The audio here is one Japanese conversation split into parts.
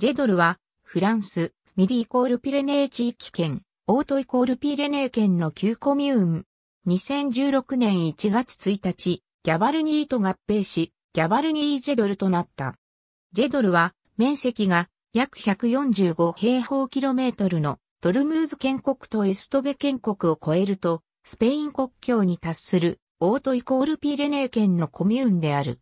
ジェドルは、フランス、ミリイコールピレネー地域圏、オートイコールピレネー圏の旧コミューン。2016年1月1日、ギャバルニーと合併し、ギャバルニージェドルとなった。ジェドルは、面積が約145平方キロメートルのトルムーズ建国とエストベ建国を超えると、スペイン国境に達する、オートイコールピレネー県のコミューンである。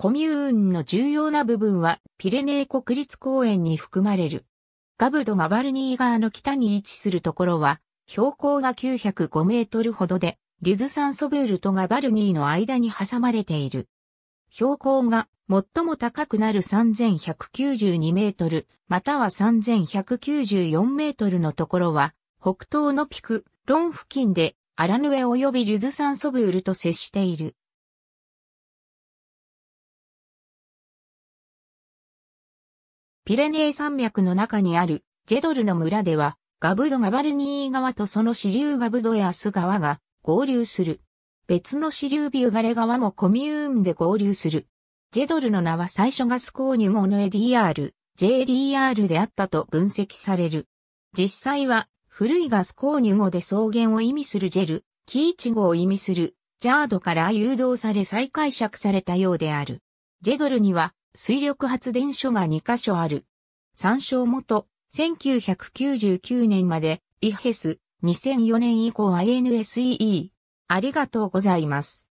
コミューンの重要な部分はピレネー国立公園に含まれる。ガブドがバルニー川の北に位置するところは、標高が905メートルほどで、リュズサンソブールとガバルニーの間に挟まれている。標高が最も高くなる3192メートル、または3194メートルのところは、北東のピク、ロン付近で、アラヌエ及びリュズサンソブールと接している。ピレネー山脈の中にあるジェドルの村では、ガブドガバルニー川とその支流ガブドヤス川が合流する。別の支流ビューガレ川もコミューンで合流する。ジェドルの名は最初ガスコーニュ語の ADR、JDR であったと分析される。実際は、古いガスコーニュ語で草原を意味するジェル、キーチ号を意味する、ジャードから誘導され再解釈されたようである。ジェドルには、水力発電所が2カ所ある。参照元、1999年まで、イヘス、2004年以降は n s e e ありがとうございます。